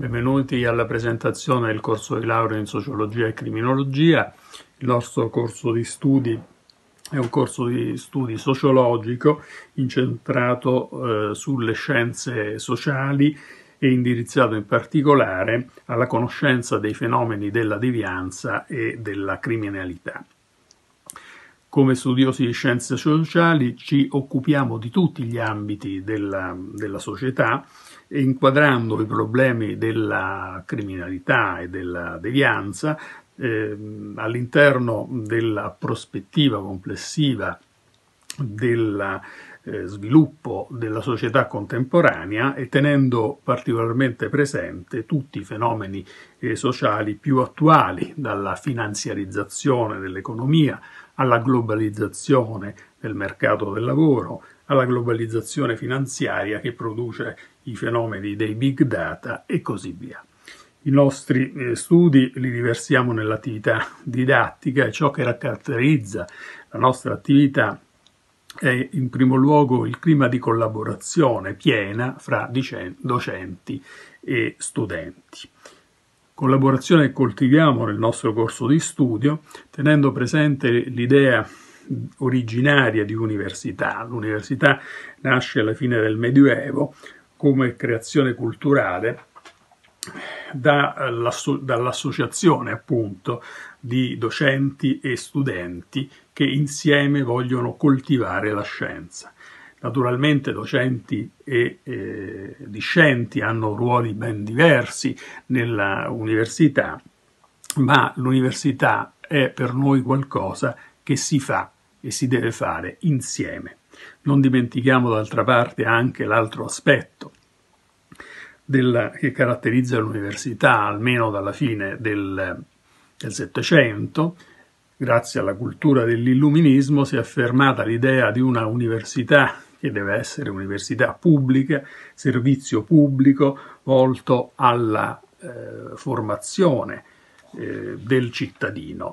Benvenuti alla presentazione del corso di laurea in Sociologia e Criminologia. Il nostro corso di studi è un corso di studi sociologico incentrato eh, sulle scienze sociali e indirizzato in particolare alla conoscenza dei fenomeni della devianza e della criminalità. Come studiosi di scienze sociali ci occupiamo di tutti gli ambiti della, della società, inquadrando i problemi della criminalità e della devianza eh, all'interno della prospettiva complessiva del eh, sviluppo della società contemporanea e tenendo particolarmente presente tutti i fenomeni eh, sociali più attuali, dalla finanziarizzazione dell'economia alla globalizzazione del mercato del lavoro, alla globalizzazione finanziaria che produce i fenomeni dei big data e così via. I nostri eh, studi li riversiamo nell'attività didattica e ciò che caratterizza la nostra attività è in primo luogo il clima di collaborazione piena fra docenti e studenti. Collaborazione che coltiviamo nel nostro corso di studio tenendo presente l'idea originaria di università. L'università nasce alla fine del Medioevo come creazione culturale eh, dall'associazione appunto di docenti e studenti che insieme vogliono coltivare la scienza. Naturalmente docenti e eh, discenti hanno ruoli ben diversi nella università, ma l'università è per noi qualcosa che si fa e si deve fare insieme. Non dimentichiamo d'altra parte anche l'altro aspetto, della, che caratterizza l'università, almeno dalla fine del Settecento, grazie alla cultura dell'illuminismo, si è affermata l'idea di una università che deve essere università pubblica, servizio pubblico volto alla eh, formazione eh, del cittadino,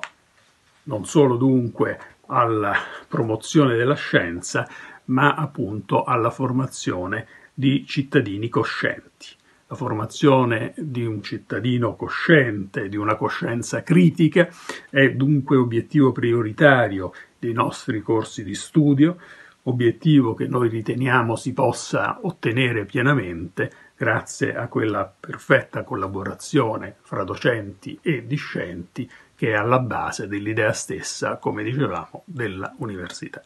non solo dunque alla promozione della scienza, ma appunto alla formazione di cittadini coscienti la formazione di un cittadino cosciente, di una coscienza critica, è dunque obiettivo prioritario dei nostri corsi di studio, obiettivo che noi riteniamo si possa ottenere pienamente grazie a quella perfetta collaborazione fra docenti e discenti che è alla base dell'idea stessa, come dicevamo, dell'università.